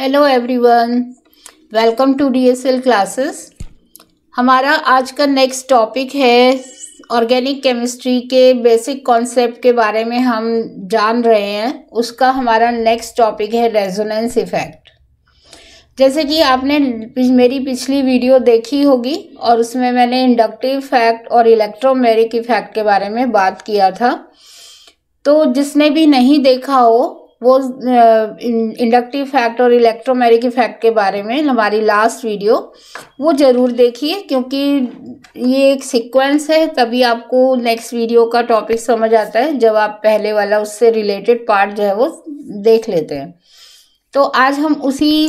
Hello everyone welcome to DSL classes हमारा आज का नेक्स्ट टॉपिक है ऑर्गेनिक केमिस्ट्री के बेसिक कॉन्सेप्ट के बारे में हम जान रहे हैं उसका हमारा नेक्स्ट टॉपिक है रेजोनेंस इफ़ेक्ट जैसे कि आपने मेरी पिछली वीडियो देखी होगी और उसमें मैंने इंडक्टिव इफ़ेक्ट और इलेक्ट्रोमेरिक इफ़ेक्ट के बारे में बात किया था तो जिसने भी नहीं देखा हो वो इंडक्टिव फैक्ट और इलेक्ट्रोमेरिक इफेक्ट के बारे में हमारी लास्ट वीडियो वो ज़रूर देखिए क्योंकि ये एक सीक्वेंस है तभी आपको नेक्स्ट वीडियो का टॉपिक समझ आता है जब आप पहले वाला उससे रिलेटेड पार्ट जो है वो देख लेते हैं तो आज हम उसी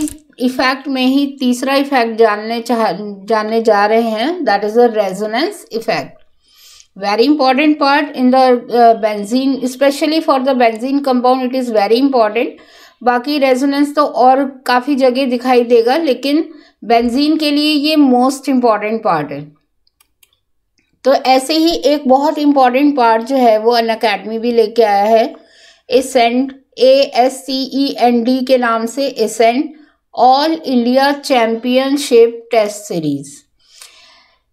इफेक्ट में ही तीसरा इफेक्ट जानने चाह जानने जा रहे हैं that is a resonance effect very important part in the uh, benzene especially for the benzene compound it is very important बाकी रेजोनेंस तो और काफ़ी जगह दिखाई देगा लेकिन बेंजीन के लिए ये मोस्ट इम्पॉर्टेंट पार्ट है तो ऐसे ही एक बहुत इम्पॉर्टेंट पार्ट जो है वो अन अकेडमी भी लेके आया है ascent A S C E N D के नाम से ascent all India championship test series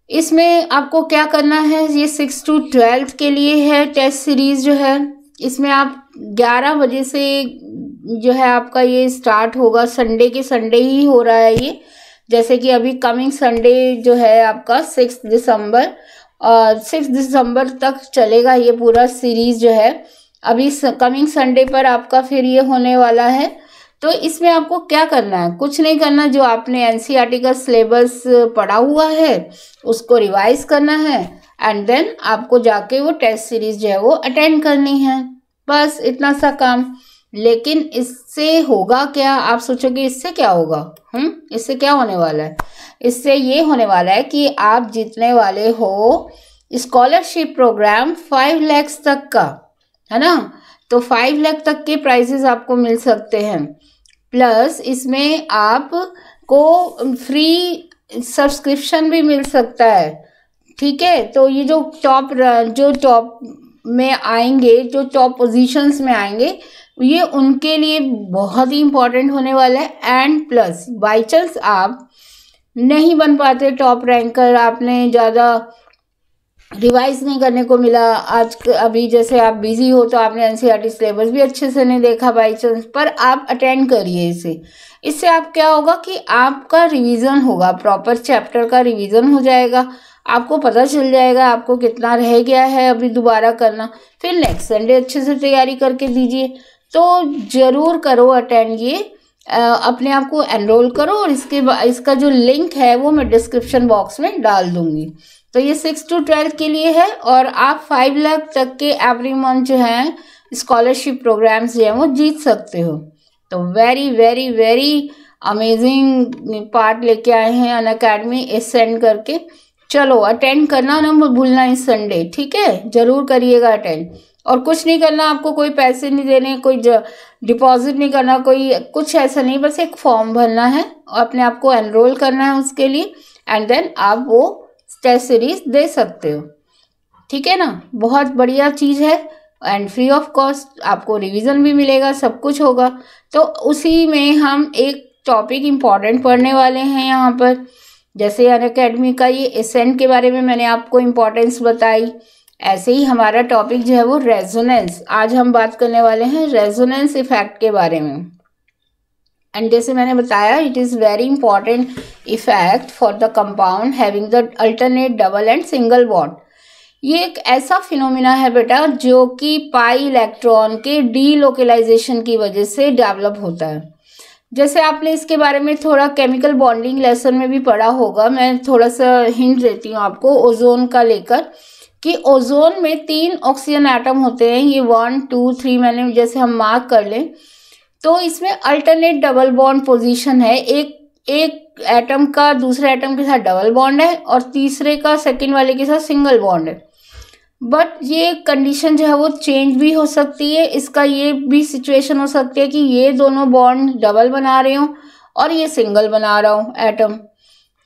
इसमें आपको क्या करना है ये सिक्स टू ट्वेल्थ के लिए है टेस्ट सीरीज़ जो है इसमें आप ग्यारह बजे से जो है आपका ये स्टार्ट होगा संडे के संडे ही हो रहा है ये जैसे कि अभी कमिंग संडे जो है आपका सिक्स दिसंबर और सिक्स दिसंबर तक चलेगा ये पूरा सीरीज़ जो है अभी कमिंग संडे पर आपका फिर ये होने वाला है तो इसमें आपको क्या करना है कुछ नहीं करना जो आपने एन e का सिलेबस पढ़ा हुआ है उसको रिवाइज करना है एंड देन आपको जाके वो टेस्ट सीरीज जो है वो अटेंड करनी है बस इतना सा काम लेकिन इससे होगा क्या आप सोचोगे इससे क्या होगा हम हम्म, इससे क्या होने वाला है इससे ये होने वाला है कि आप जीतने वाले हो स्कॉलरशिप प्रोग्राम फाइव लैक्स तक का है ना तो फाइव लाख तक के प्राइजेज आपको मिल सकते हैं प्लस इसमें आप को फ्री सब्सक्रिप्शन भी मिल सकता है ठीक है तो ये जो टॉप जो टॉप में आएंगे जो टॉप पोजीशंस में आएंगे ये उनके लिए बहुत ही इम्पोर्टेंट होने वाला है एंड प्लस बाई चांस आप नहीं बन पाते टॉप रैंकर आपने ज़्यादा रिवाइज नहीं करने को मिला आज अभी जैसे आप बिज़ी हो तो आपने एन सिलेबस भी अच्छे से नहीं देखा बाई चांस पर आप अटेंड करिए इसे इससे आप क्या होगा कि आपका रिवीजन होगा प्रॉपर चैप्टर का रिवीजन हो जाएगा आपको पता चल जाएगा आपको कितना रह गया है अभी दोबारा करना फिर नेक्स्ट संडे अच्छे से तैयारी करके दीजिए तो ज़रूर करो अटेंड ये अपने आप को एनरोल करो और इसके इसका जो लिंक है वो मैं डिस्क्रिप्शन बॉक्स में डाल दूँगी तो ये सिक्स टू ट्वेल्थ के लिए है और आप फाइव लाख तक के एवरी मंथ जो है स्कॉलरशिप प्रोग्राम्स जो हैं वो जीत सकते हो तो very very very amazing part लेके आए हैं अन अकेडमी इस सेंड करके चलो अटेंड करना ना भूलना इस संडे ठीक है ज़रूर करिएगा अटेंड और कुछ नहीं करना आपको कोई पैसे नहीं देने कोई डिपॉजिट नहीं करना कोई कुछ ऐसा नहीं बस एक फॉर्म भरना है और अपने आप को एनरोल करना है उसके लिए एंड देन आप वो स्टेसरीज दे सकते हो ठीक है ना बहुत बढ़िया चीज़ है एंड फ्री ऑफ कॉस्ट आपको रिवीजन भी मिलेगा सब कुछ होगा तो उसी में हम एक टॉपिक इम्पॉर्टेंट पढ़ने वाले हैं यहाँ पर जैसे अन अकेडमी का ये एसेंट के बारे में मैंने आपको इम्पोर्टेंस बताई ऐसे ही हमारा टॉपिक जो है वो रेजोनेंस आज हम बात करने वाले हैं रेजोनेंस इफेक्ट के बारे में एंड जैसे मैंने बताया it is very important effect for the compound having the alternate double and single bond ये एक ऐसा फिनोमिना है बेटा जो कि पाई इलेक्ट्रॉन के डीलोकलाइजेशन की वजह से डेवलप होता है जैसे आपने इसके बारे में थोड़ा केमिकल बॉन्डिंग लेसन में भी पढ़ा होगा मैं थोड़ा सा हिंट देती हूँ आपको ओजोन का लेकर कि ओजोन में तीन ऑक्सीजन एटम होते हैं ये वन टू थ्री मैंने जैसे हम मार्क कर लें तो इसमें अल्टरनेट डबल बॉन्ड पोजीशन है एक एक एटम का दूसरे एटम के साथ डबल बॉन्ड है और तीसरे का सेकंड वाले के साथ सिंगल बॉन्ड है बट ये कंडीशन जो है वो चेंज भी हो सकती है इसका ये भी सिचुएशन हो सकती है कि ये दोनों बॉन्ड डबल बना रहे हों और ये सिंगल बना रहा हूँ एटम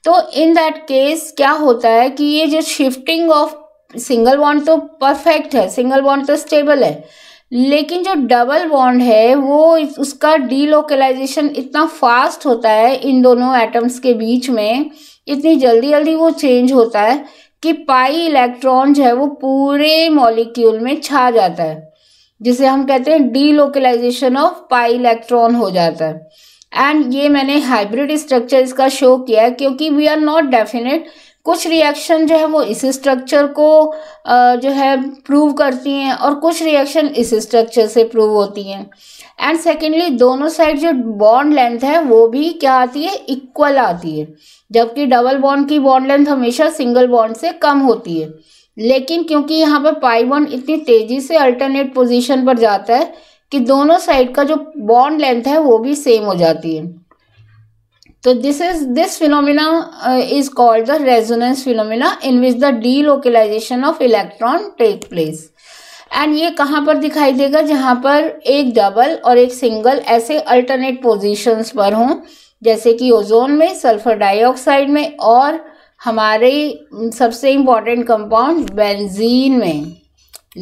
तो इन दैट केस क्या होता है कि ये जो शिफ्टिंग ऑफ सिंगल बॉन्ड तो परफेक्ट है सिंगल बॉन्ड तो स्टेबल है लेकिन जो डबल बॉन्ड है वो उसका डीलोकलाइजेशन इतना फास्ट होता है इन दोनों एटम्स के बीच में इतनी जल्दी जल्दी वो चेंज होता है कि पाई इलेक्ट्रॉन जो है वो पूरे मॉलिक्यूल में छा जाता है जिसे हम कहते हैं डीलोकलाइजेशन ऑफ पाई इलेक्ट्रॉन हो जाता है एंड ये मैंने हाइब्रिड स्ट्रक्चर इसका शो किया है क्योंकि वी आर नॉट डेफिनेट कुछ रिएक्शन जो है वो इस स्ट्रक्चर को जो है प्रूव करती हैं और कुछ रिएक्शन इस स्ट्रक्चर से प्रूव होती हैं एंड सेकेंडली दोनों साइड जो बॉन्ड लेंथ है वो भी क्या आती है इक्वल आती है जबकि डबल बॉन्ड की बॉन्ड लेंथ हमेशा सिंगल बॉन्ड से कम होती है लेकिन क्योंकि यहाँ पर पाई बॉन्ड इतनी तेज़ी से अल्टरनेट पोजिशन पर जाता है कि दोनों साइड का जो बॉन्ड लेंथ है वो भी सेम हो जाती है तो this is this phenomena is called the resonance phenomena in which the delocalization of electron take place and ये कहाँ पर दिखाई देगा जहाँ पर एक डबल और एक सिंगल ऐसे अल्टरनेट पोजिशंस पर हों जैसे कि ओजोन में सल्फर डाइऑक्साइड में और हमारे सबसे इम्पॉर्टेंट कंपाउंड बेंजीन में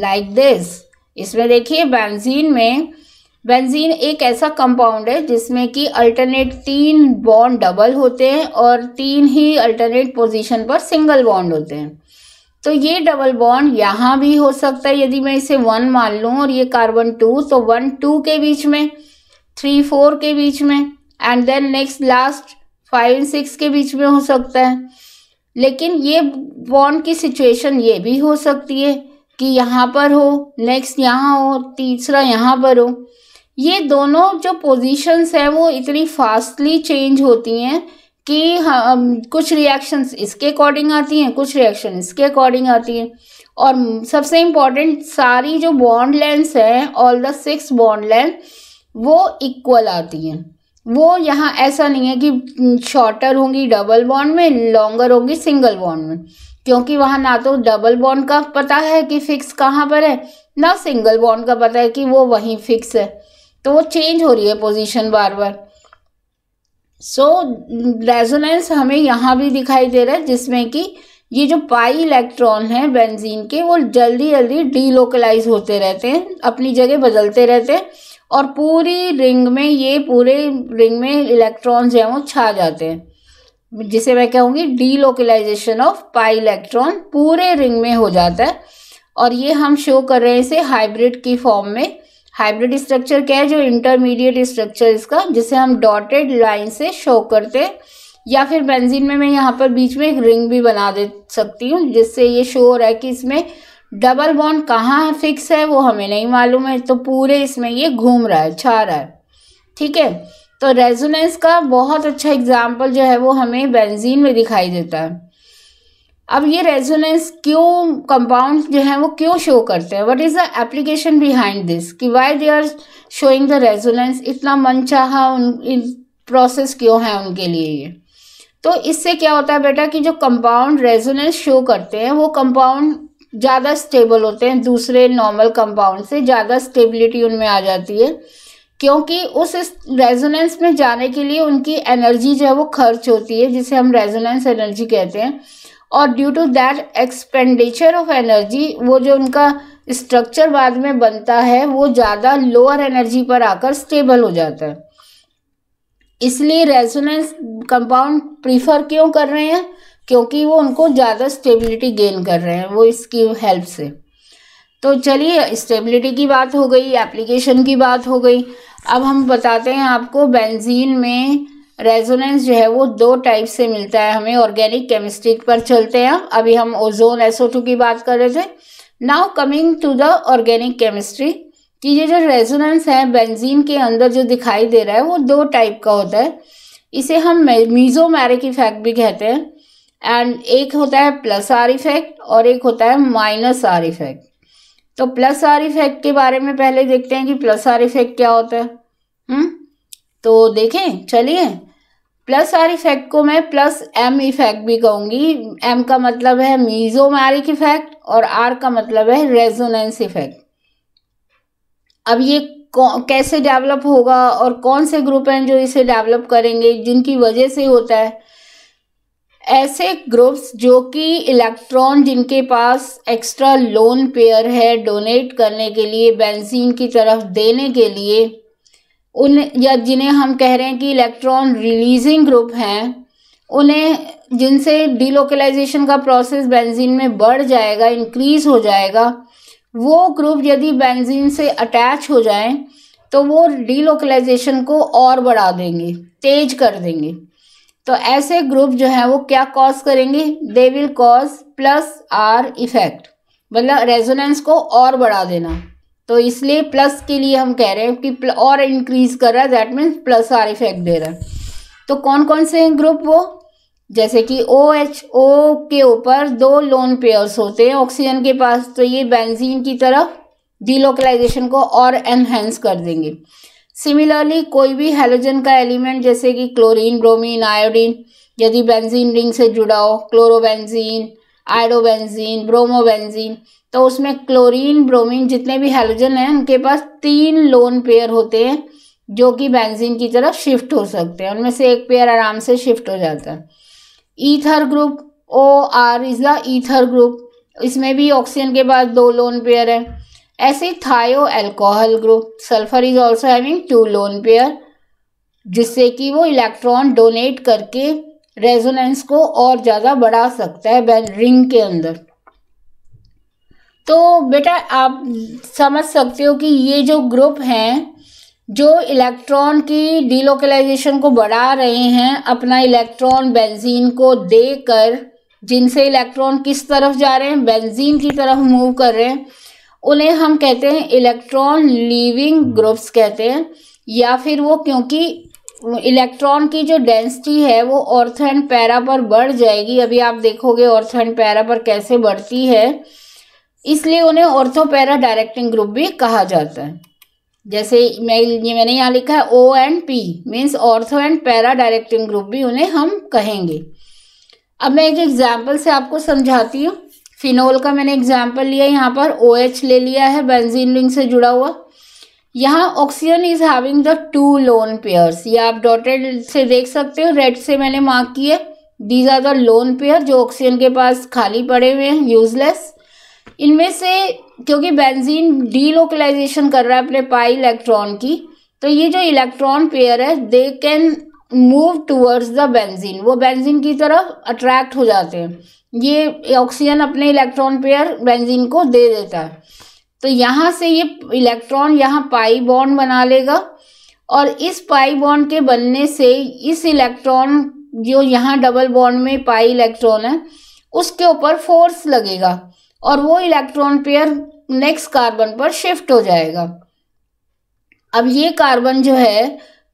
लाइक like दिस इसमें देखिए बेंजीन में बेंजीन एक ऐसा कंपाउंड है जिसमें कि अल्टरनेट तीन बॉन्ड डबल होते हैं और तीन ही अल्टरनेट पोजीशन पर सिंगल बॉन्ड होते हैं तो ये डबल बॉन्ड यहाँ भी हो सकता है यदि मैं इसे वन मान लूँ और ये कार्बन टू तो वन टू के बीच में थ्री फोर के बीच में and then next last five six के बीच में हो सकता है लेकिन ये बॉन्ड की सिचुएशन ये भी हो सकती है कि यहाँ पर हो नेक्स्ट यहाँ हो तीसरा यहाँ पर हो ये दोनों जो पोजीशंस हैं वो इतनी फास्टली चेंज होती हैं कि हम कुछ रिएक्शंस इसके अकॉर्डिंग आती हैं कुछ रिएक्शन इसके अकॉर्डिंग आती हैं और सबसे इम्पॉर्टेंट सारी जो बॉन्ड लेंस हैं all the six bond length वो इक्वल आती हैं वो यहाँ ऐसा नहीं है कि शॉर्टर होंगी डबल बॉन्ड में लॉन्गर होंगी सिंगल बॉन्ड में क्योंकि वहाँ ना तो डबल बॉन्ड का पता है कि फिक्स कहाँ पर है ना सिंगल बॉन्ड का पता है कि वो वहीं फिक्स है तो वो चेंज हो रही है पोजीशन बार बार सो so, रेजोनेंस हमें यहाँ भी दिखाई दे रहा है जिसमें कि ये जो पाई इलेक्ट्रॉन है बेंजीन के वो जल्दी जल्दी डीलोकलाइज होते रहते हैं अपनी जगह बदलते रहते हैं और पूरी रिंग में ये पूरे रिंग में इलेक्ट्रॉन्स हैं वो छा जाते हैं जिसे मैं कहूँगी डीलोकलाइजेशन ऑफ पाई इलेक्ट्रॉन पूरे रिंग में हो जाता है और ये हम शो कर रहे हैं इसे हाइब्रिड की फॉर्म में हाइब्रिड स्ट्रक्चर क्या है जो इंटरमीडिएट स्ट्रक्चर इसका जिसे हम डॉटेड लाइन से शो करते हैं या फिर बेंजीन में मैं यहाँ पर बीच में एक रिंग भी बना दे सकती हूँ जिससे ये शो हो रहा है कि इसमें डबल बॉन्ड कहाँ फिक्स है वो हमें नहीं मालूम है तो पूरे इसमें ये घूम रहा है छा रहा है ठीक है तो रेजोनेंस का बहुत अच्छा एग्जाम्पल जो है वो हमें बेंजीन में दिखाई देता है अब ये रेजोनेंस क्यों कंपाउंड जो हैं वो क्यों शो करते हैं what is the application behind this कि why they are showing the resonance इतना मनचाहा उन प्रोसेस क्यों है उनके लिए ये तो इससे क्या होता है बेटा कि जो कंपाउंड रेजोनेंस शो करते हैं वो कंपाउंड ज़्यादा स्टेबल होते हैं दूसरे नॉर्मल कंपाउंड से ज़्यादा स्टेबिलिटी उनमें आ जाती है क्योंकि उस रेजोनेंस में जाने के लिए उनकी एनर्जी जो है वो खर्च होती है जिसे हम रेजोनेंस एनर्जी कहते हैं और due to that expenditure of energy वो जो उनका स्ट्रक्चर बाद में बनता है वो ज़्यादा लोअर एनर्जी पर आकर स्टेबल हो जाता है इसलिए रेजोनेंस कंपाउंड प्रीफर क्यों कर रहे हैं क्योंकि वो उनको ज़्यादा स्टेबिलिटी गेन कर रहे हैं वो इसकी हेल्प से तो चलिए स्टेबिलिटी की बात हो गई एप्लीकेशन की बात हो गई अब हम बताते हैं आपको बेंजीन में रेजोनेंस जो है वो दो टाइप से मिलता है हमें ऑर्गेनिक केमिस्ट्री पर चलते हैं अभी हम ओजोन टू की बात कर रहे थे now coming to the organic chemistry कि ये जो रेजोनेंस है बेंजीन के अंदर जो दिखाई दे रहा है वो दो टाइप का होता है इसे हम मीजोमैरिक इफेक्ट भी कहते हैं एंड एक होता है प्लस आर इफेक्ट और एक होता है माइनस आर इफेक्ट तो प्लस आर इफेक्ट के बारे में पहले देखते हैं कि प्लस आर इफेक्ट क्या होता है हुँ? हम्म? तो देखें चलिए प्लस आर इफेक्ट को मैं प्लस एम इफेक्ट भी कहूँगी एम का मतलब है मीजोमैरिक इफेक्ट और आर का मतलब है रेजोनेंस इफेक्ट अब ये कैसे डेवलप होगा और कौन से ग्रुप हैं जो इसे डेवलप करेंगे जिनकी वजह से होता है ऐसे ग्रुप्स जो कि इलेक्ट्रॉन जिनके पास एक्स्ट्रा लोन पेयर है डोनेट करने के लिए बेंजीन की तरफ देने के लिए उन या जिन्हें हम कह रहे हैं कि इलेक्ट्रॉन रिलीजिंग ग्रुप हैं उन्हें जिनसे डीलोकलाइजेशन का प्रोसेस बेंजीन में बढ़ जाएगा इंक्रीज हो जाएगा वो ग्रुप यदि बेंजीन से अटैच हो जाए तो वो डीलोकलाइजेशन को और बढ़ा देंगे तेज कर देंगे तो ऐसे ग्रुप जो है वो क्या कॉज करेंगे they will cause plus R effect मतलब रेजोनेंस को और बढ़ा देना तो इसलिए प्लस के लिए हम कह रहे हैं कि और इंक्रीज कर रहा है that means plus R effect दे रहा है तो कौन कौन से हैं ग्रुप वो जैसे कि ओ एच ओ के ऊपर दो लोन पेयर्स होते हैं ऑक्सीजन के पास तो ये बेंजीन की तरफ डीलोकलाइजेशन को और एनहेंस कर देंगे सिमिलरली कोई भी हेलोजन का एलिमेंट जैसे कि क्लोरीन ब्रोमीन आयोडीन यदि बेंजीन रिंग से जुड़ा हो क्लोरोबेंजीन आयडोबेंजीन ब्रोमोबेंजीन तो उसमें क्लोरीन ब्रोमीन जितने भी हेलोजन हैं उनके पास तीन लोन पेयर होते हैं जो कि बेंजीन की तरफ शिफ्ट हो सकते हैं उनमें से एक पेयर आराम से शिफ्ट हो जाता है ether group O R is the ether group इसमें भी ऑक्सीजन के पास दो लोन पेयर है ऐसे thio alcohol group sulphur is also having two lone pair जिससे कि वो इलेक्ट्रॉन डोनेट करके रेजोनेंस को और ज़्यादा बढ़ा सकता है रिंग के अंदर तो बेटा आप समझ सकते हो कि ये जो ग्रुप हैं जो इलेक्ट्रॉन की डीलोकलाइजेशन को बढ़ा रहे हैं अपना इलेक्ट्रॉन बेंजीन को देकर जिनसे इलेक्ट्रॉन किस तरफ जा रहे हैं बेंजीन की तरफ मूव कर रहे हैं उन्हें हम कहते हैं इलेक्ट्रॉन लीविंग ग्रुप्स कहते हैं या फिर वो क्योंकि इलेक्ट्रॉन की जो डेंसिटी है वो एंड पैरा पर बढ़ जाएगी अभी आप देखोगे एंड पैरा पर कैसे बढ़ती है इसलिए उन्हें ऑर्थोपैरा डायरेक्टिंग ग्रुप भी कहा जाता है जैसे मैं ये मैंने यहाँ लिखा है O and P means ortho and para directing group भी उन्हें हम कहेंगे अब मैं एक एग्जाम्पल से आपको समझाती हूँ फिनोल का मैंने एग्जाम्पल लिया यहाँ पर ओ OH ले लिया है बेंजीन रिंग से जुड़ा हुआ यहाँ oxygen is having the two lone pairs ये आप डॉटेड से देख सकते हो रेड से मैंने मार्क किया these are the lone pair जो ऑक्सीजन के पास खाली पड़े हुए हैं यूजलेस इनमें से क्योंकि बेंजीन डीलोकलाइजेशन कर रहा है अपने पाई इलेक्ट्रॉन की तो ये जो इलेक्ट्रॉन पेयर है they can move towards the benzene वो बेंजीन की तरफ अट्रैक्ट हो जाते हैं ये ऑक्सीजन अपने इलेक्ट्रॉन पेयर बेंजीन को दे देता है तो यहाँ से ये इलेक्ट्रॉन यहाँ पाई बॉन्ड बना लेगा और इस पाई बॉन्ड के बनने से इस इलेक्ट्रॉन जो यहाँ डबल बॉन्ड में पाई इलेक्ट्रॉन है उसके ऊपर फोर्स लगेगा और वो इलेक्ट्रॉन पेयर नेक्स्ट कार्बन पर शिफ्ट हो जाएगा अब ये कार्बन जो है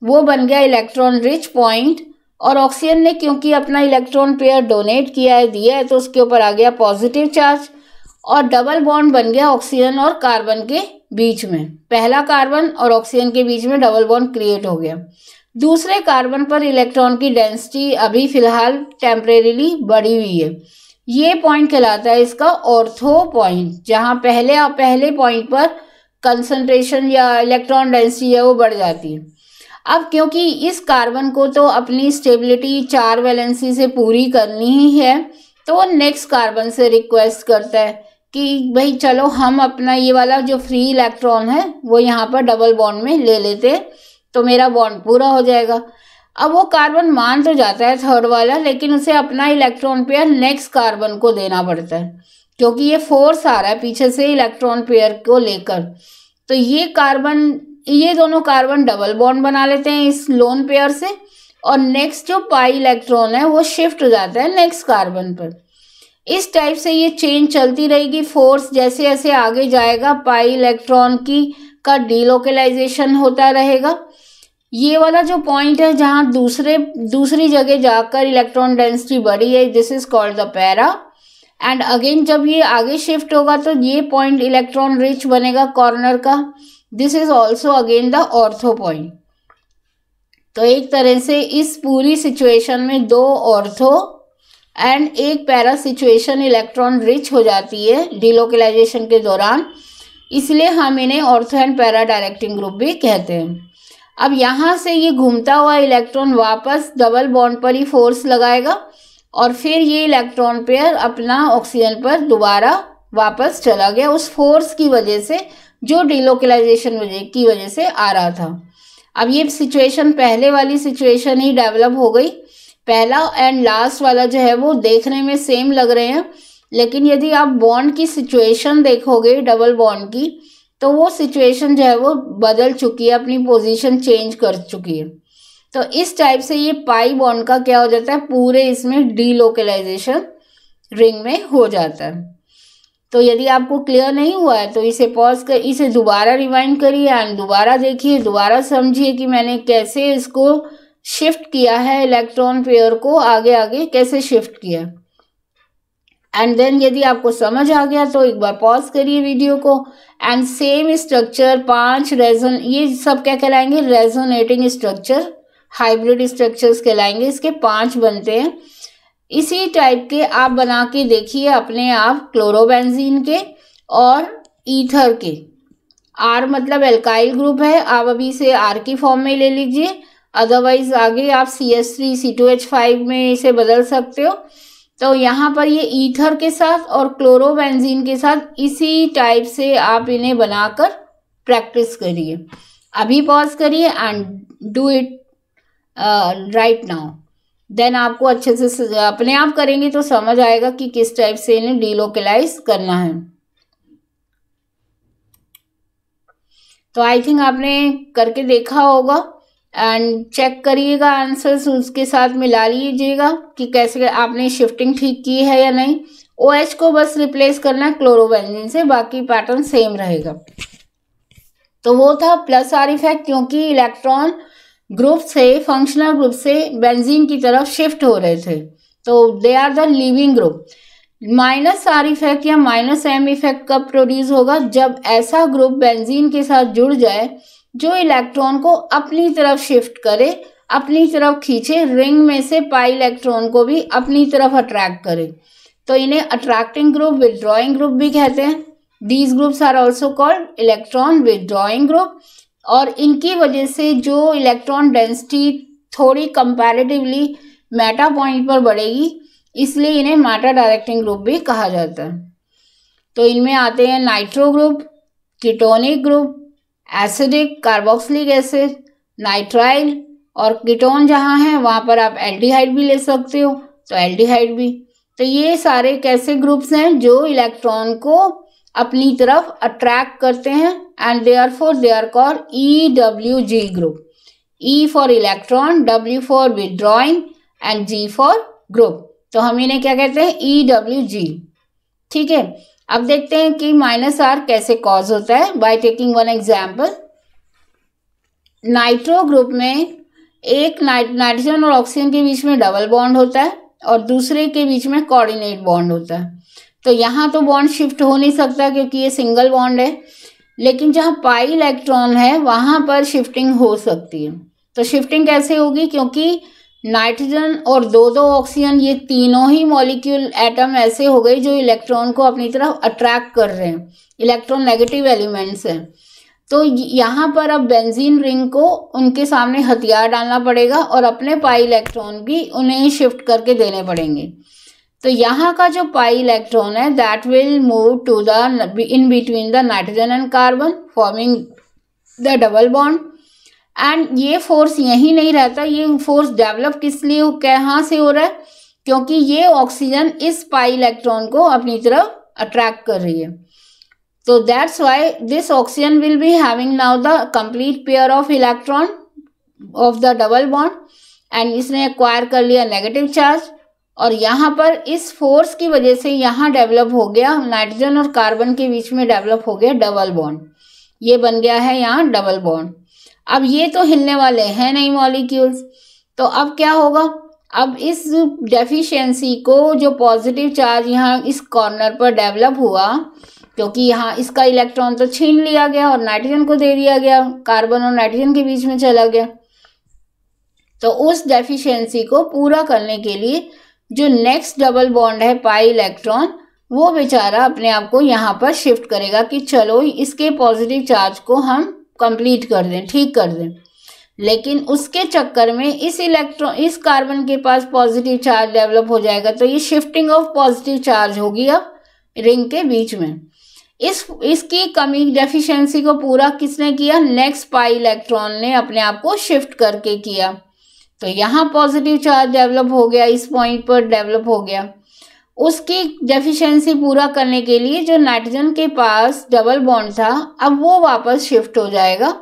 वो बन गया इलेक्ट्रॉन रिच पॉइंट और ऑक्सीजन ने क्योंकि अपना इलेक्ट्रॉन पेयर डोनेट किया है दिया है तो उसके ऊपर आ गया पॉजिटिव चार्ज और डबल बॉन्ड बन गया ऑक्सीजन और कार्बन के बीच में पहला कार्बन और ऑक्सीजन के बीच में डबल बॉन्ड क्रिएट हो गया दूसरे कार्बन पर इलेक्ट्रॉन की डेंसिटी अभी फिलहाल टेम्परेली बढ़ी हुई है ये पॉइंट कहलाता है इसका ऑर्थो पॉइंट जहाँ पहले आप पहले पॉइंट पर कंसंट्रेशन या इलेक्ट्रॉन डेंसिटी है वो बढ़ जाती है अब क्योंकि इस कार्बन को तो अपनी स्टेबिलिटी चार वैलेंसी से पूरी करनी ही है तो वो नेक्स्ट कार्बन से रिक्वेस्ट करता है कि भाई चलो हम अपना ये वाला जो फ्री इलेक्ट्रॉन है वो यहाँ पर डबल बॉन्ड में ले लेते तो मेरा बॉन्ड पूरा हो जाएगा अब वो कार्बन मान तो जाता है थर्ड वाला लेकिन उसे अपना इलेक्ट्रॉन पेयर नेक्स्ट कार्बन को देना पड़ता है क्योंकि ये फोर्स आ रहा है पीछे से इलेक्ट्रॉन पेयर को लेकर तो ये कार्बन ये दोनों कार्बन डबल बॉन्ड बना लेते हैं इस लोन पेयर से और नेक्स्ट जो पाई इलेक्ट्रॉन है वो शिफ्ट हो जाता है नेक्स्ट कार्बन पर इस टाइप से ये चेन चलती रहेगी फोर्स जैसे जैसे आगे जाएगा पाई इलेक्ट्रॉन की का डीलोकलाइजेशन होता रहेगा ये वाला जो पॉइंट है जहाँ दूसरे दूसरी जगह जाकर इलेक्ट्रॉन डेंसिटी बढ़ी है this is called the para and again जब ये आगे शिफ्ट होगा तो ये पॉइंट इलेक्ट्रॉन रिच बनेगा कॉर्नर का this is also again the ortho point तो एक तरह से इस पूरी सिचुएशन में दो ऑर्थो एंड एक पैरा सिचुएशन इलेक्ट्रॉन रिच हो जाती है डिलोकलाइजेशन के दौरान इसलिए हम इन्हें ortho and para directing group भी कहते हैं अब यहाँ से ये घूमता हुआ इलेक्ट्रॉन वापस डबल बॉन्ड पर ही फोर्स लगाएगा और फिर ये इलेक्ट्रॉन पेयर अपना ऑक्सीजन पर दोबारा वापस चला गया उस फोर्स की वजह से जो डिलोकलाइजेशन की वजह से आ रहा था अब ये सिचुएशन पहले वाली सिचुएशन ही डेवलप हो गई पहला एंड लास्ट वाला जो है वो देखने में सेम लग रहे हैं लेकिन यदि आप बॉन्ड की सिचुएशन देखोगे डबल बॉन्ड की तो वो सिचुएशन जो है वो बदल चुकी है अपनी पोजीशन चेंज कर चुकी है तो इस टाइप से ये पाई बॉन्ड का क्या हो जाता है पूरे इसमें डीलोकलाइजेशन रिंग में हो जाता है तो यदि आपको क्लियर नहीं हुआ है तो इसे पॉज कर इसे दोबारा रिवाइंड करिए एंड दोबारा देखिए दोबारा समझिए कि मैंने कैसे इसको शिफ्ट किया है इलेक्ट्रॉन पेयर को आगे आगे कैसे शिफ्ट किया है एंड देन यदि आपको समझ आ गया तो एक बार पॉज करिए वीडियो को एंड सेम स्ट्रक्चर पांच रेजोन ये सब क्या कहलाएंगे रेजोनेटिंग स्ट्रक्चर हाइब्रिड स्ट्रक्चर्स कहलाएंगे इसके पांच बनते हैं इसी टाइप के आप बना के देखिए अपने आप क्लोरोबेंजीन के और ईथर के आर मतलब एल्काइल ग्रुप है आप अभी इसे आर की फॉर्म में ले लीजिए अदरवाइज आगे आप C S three C two H five में इसे बदल सकते हो तो यहाँ पर ये ईथर के साथ और क्लोरोबेंजीन के साथ इसी टाइप से आप इन्हें बनाकर प्रैक्टिस करिए अभी पॉज करिए and do it right now then आपको अच्छे से अपने आप करेंगे तो समझ आएगा कि किस टाइप से इन्हें डीलोकलाइज करना है तो आई थिंक आपने करके देखा होगा एंड चेक करिएगा आंसर्स उसके साथ मिला लीजिएगा कि कैसे आपने शिफ्टिंग ठीक की है या नहीं ओ OH को बस रिप्लेस करना क्लोरोबेंजिन से बाकी पैटर्न सेम रहेगा तो वो था प्लस आर इफेक्ट क्योंकि इलेक्ट्रॉन ग्रुप से फंक्शनल ग्रुप से बेंजीन की तरफ शिफ्ट हो रहे थे तो they are the living group minus R effect या माइनस एम इफेक्ट कब प्रोड्यूस होगा जब ऐसा ग्रुप बेंजीन के साथ जुड़ जाए जो इलेक्ट्रॉन को अपनी तरफ शिफ्ट करे अपनी तरफ खींचे रिंग में से पाई इलेक्ट्रॉन को भी अपनी तरफ अट्रैक्ट करे तो इन्हें अट्रैक्टिंग ग्रुप विदड्रॉइंग ग्रुप भी कहते हैं these groups are also called electron withdrawing group और इनकी वजह से जो इलेक्ट्रॉन डेंसिटी थोड़ी कंपैरेटिवली मेटा पॉइंट पर बढ़ेगी इसलिए इन्हें मेटा डायरेक्टिंग ग्रुप भी कहा जाता है तो इनमें आते हैं nitro group ketonic group acidic carboxylic acid nitrile और कीटोन जहाँ है वहाँ पर आप एल्डिहाइड भी ले सकते हो तो एल्डिहाइड भी तो ये सारे कैसे ग्रुप्स हैं जो इलेक्ट्रॉन को अपनी तरफ अट्रैक्ट करते हैं and they are for they are call E W G group E for electron W for withdrawing and G for group तो हम इन्हें क्या कहते हैं ई डब्ल्यू जी ठीक है अब देखते हैं कि माइनस आर कैसे कॉज होता है by taking one example nitro group में एक नाइट्रोजन और ऑक्सीजन के बीच में डबल बॉन्ड होता है और दूसरे के बीच में कोऑर्डिनेट बॉन्ड होता है तो यहाँ तो बॉन्ड शिफ्ट हो नहीं सकता क्योंकि ये सिंगल बॉन्ड है लेकिन जहाँ पाई इलेक्ट्रॉन है वहाँ पर शिफ्टिंग हो सकती है तो शिफ्टिंग कैसे होगी क्योंकि नाइट्रोजन और दो दो ऑक्सीजन ये तीनों ही मॉलिक्यूल एटम ऐसे हो गए जो इलेक्ट्रॉन को अपनी तरफ अट्रैक्ट कर रहे हैं इलेक्ट्रॉन नेगेटिव एलिमेंट्स हैं तो यहाँ पर अब बेंजीन रिंग को उनके सामने हथियार डालना पड़ेगा और अपने पाई इलेक्ट्रॉन भी उन्हें शिफ्ट करके देने पड़ेंगे तो यहाँ का जो पाई इलेक्ट्रॉन है that will move to the in between the nitrogen and carbon forming the double bond and ये फोर्स यहीं नहीं रहता ये फोर्स डेवलप किस लिए कहाँ से हो रहा है क्योंकि ये ऑक्सीजन इस पाई इलेक्ट्रॉन को अपनी तरफ अट्रैक्ट कर रही है तो that's why this oxygen will be having now the complete pair of electron of the double bond and इसने एक्वायर कर लिया नेगेटिव चार्ज और यहाँ पर इस फोर्स की वजह से यहाँ डेवलप हो गया नाइट्रोजन और कार्बन के बीच में डेवलप हो गया डबल बॉन्ड ये बन गया है यहाँ डबल बॉन्ड अब ये तो हिलने वाले हैं नहीं मॉलिक्यूल्स तो अब क्या होगा अब इस डेफिशिएंसी को जो पॉजिटिव चार्ज यहाँ इस कॉर्नर पर डेवलप हुआ क्योंकि यहाँ इसका इलेक्ट्रॉन तो छीन लिया गया और नाइट्रोजन को दे दिया गया कार्बन और नाइट्रोजन के बीच में चला गया तो उस डेफिशिएंसी को पूरा करने के लिए जो नेक्स्ट डबल बॉन्ड है पाई इलेक्ट्रॉन वो बेचारा अपने आप को यहाँ पर शिफ्ट करेगा कि चलो इसके पॉजिटिव चार्ज को हम कंप्लीट कर दें ठीक कर दें लेकिन उसके चक्कर में इस इलेक्ट्रॉन इस कार्बन के पास पॉजिटिव चार्ज डेवलप हो जाएगा तो ये शिफ्टिंग ऑफ पॉजिटिव चार्ज होगी अब रिंग के बीच में इस इसकी कमी डेफिशिएंसी को पूरा किसने किया नेक्स्ट पाई इलेक्ट्रॉन ने अपने आप को शिफ्ट करके किया तो यहाँ पॉजिटिव चार्ज डेवलप हो गया इस पॉइंट पर डेवलप हो गया उसकी डेफिशिएंसी पूरा करने के लिए जो नाइट्रोजन के पास डबल बॉन्ड था अब वो वापस शिफ्ट हो जाएगा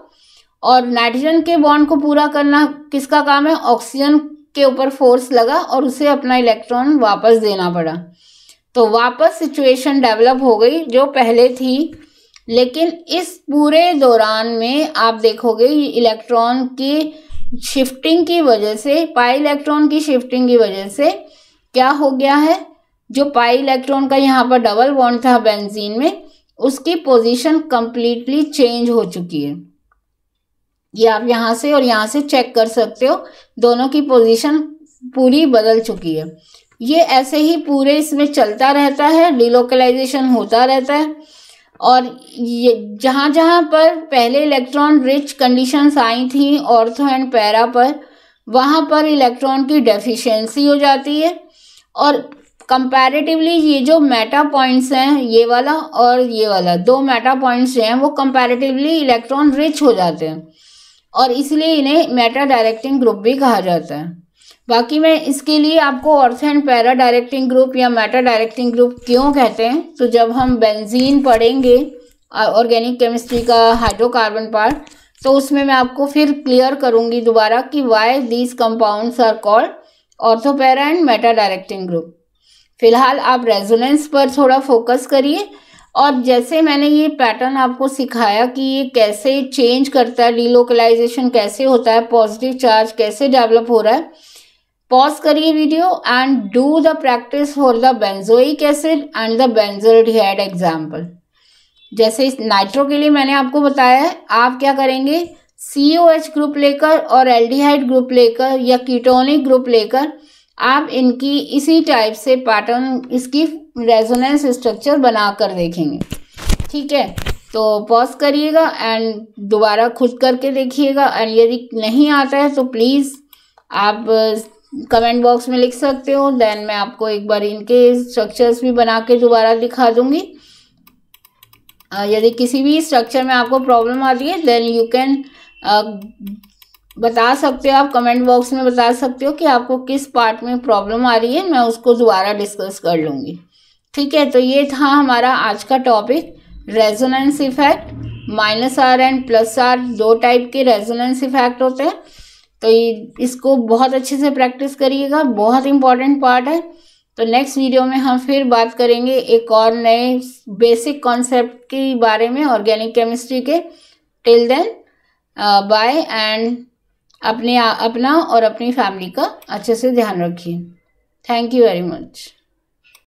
और नाइट्रोजन के बॉन्ड को पूरा करना किसका काम है ऑक्सीजन के ऊपर फोर्स लगा और उसे अपना इलेक्ट्रॉन वापस देना पड़ा तो वापस सिचुएशन डेवलप हो गई जो पहले थी लेकिन इस पूरे दौरान में आप देखोगे इलेक्ट्रॉन की शिफ्टिंग की वजह से पाई इलेक्ट्रॉन की शिफ्टिंग की वजह से क्या हो गया है जो पाई इलेक्ट्रॉन का यहाँ पर डबल बॉन्ड था बेंजीन में उसकी पोजीशन कंप्लीटली चेंज हो चुकी है ये आप यहाँ से और यहाँ से चेक कर सकते हो दोनों की पोजीशन पूरी बदल चुकी है ये ऐसे ही पूरे इसमें चलता रहता है डिलोकलाइजेशन होता रहता है और ये जहाँ जहाँ पर पहले इलेक्ट्रॉन रिच कंडीशंस आई थी ऑर्थो एंड पैरा पर वहाँ पर इलेक्ट्रॉन की डेफिशिएंसी हो जाती है और कंपैरेटिवली ये जो मेटा पॉइंट्स हैं ये वाला और ये वाला दो मेटा पॉइंट्स हैं वो कंपैरेटिवली इलेक्ट्रॉन रिच हो जाते हैं और इसलिए इन्हें मेटा डायरेक्टिंग ग्रुप भी कहा जाता है बाकी मैं इसके लिए आपको ortho and para directing group या मेटा डायरेक्टिंग ग्रुप क्यों कहते हैं तो जब हम बेंजीन पढ़ेंगे ऑर्गेनिक केमिस्ट्री का हाइड्रोकार्बन पार्ट तो उसमें मैं आपको फिर क्लियर करूंगी दोबारा कि why these compounds are called ortho para and meta directing group फिलहाल आप रेजोनेंस पर थोड़ा फोकस करिए और जैसे मैंने ये पैटर्न आपको सिखाया कि ये कैसे चेंज करता है डीलोकलाइजेशन कैसे होता है पॉजिटिव चार्ज कैसे डेवलप हो रहा है पॉज करिए video and do the practice for the benzoic acid and the benzaldehyde example जैसे इस नाइट्रो के लिए मैंने आपको बताया है आप क्या करेंगे सी ग्रुप लेकर और हाइड ग्रुप लेकर या कीटोनिक ग्रुप लेकर आप इनकी इसी टाइप से पैटर्न इसकी रेजोनेंस स्ट्रक्चर बना कर देखेंगे ठीक है तो पॉज करिएगा एंड दोबारा खुद करके देखिएगा एंड यदि नहीं आता है तो प्लीज़ आप कमेंट uh, बॉक्स में लिख सकते हो देन मैं आपको एक बार इनके स्ट्रक्चर्स भी बना के दोबारा दिखा दूँगी यदि किसी भी स्ट्रक्चर में आपको प्रॉब्लम आती है देन यू कैन बता सकते हो आप कमेंट बॉक्स में बता सकते हो कि आपको किस पार्ट में प्रॉब्लम आ रही है मैं उसको दोबारा डिस्कस कर लूँगी ठीक है तो ये था हमारा आज का topic resonance effect minus R and plus R दो टाइप के रेजोनेंस इफेक्ट होते हैं तो इसको बहुत अच्छे से प्रैक्टिस करिएगा बहुत इंपॉर्टेंट पार्ट है तो नेक्स्ट वीडियो में हम फिर बात करेंगे एक और नए बेसिक कॉन्सेप्ट के बारे में ऑर्गेनिक केमिस्ट्री के टिल देन बाय एंड अपने अपना और अपनी फैमिली का अच्छे से ध्यान रखिए थैंक यू वेरी मच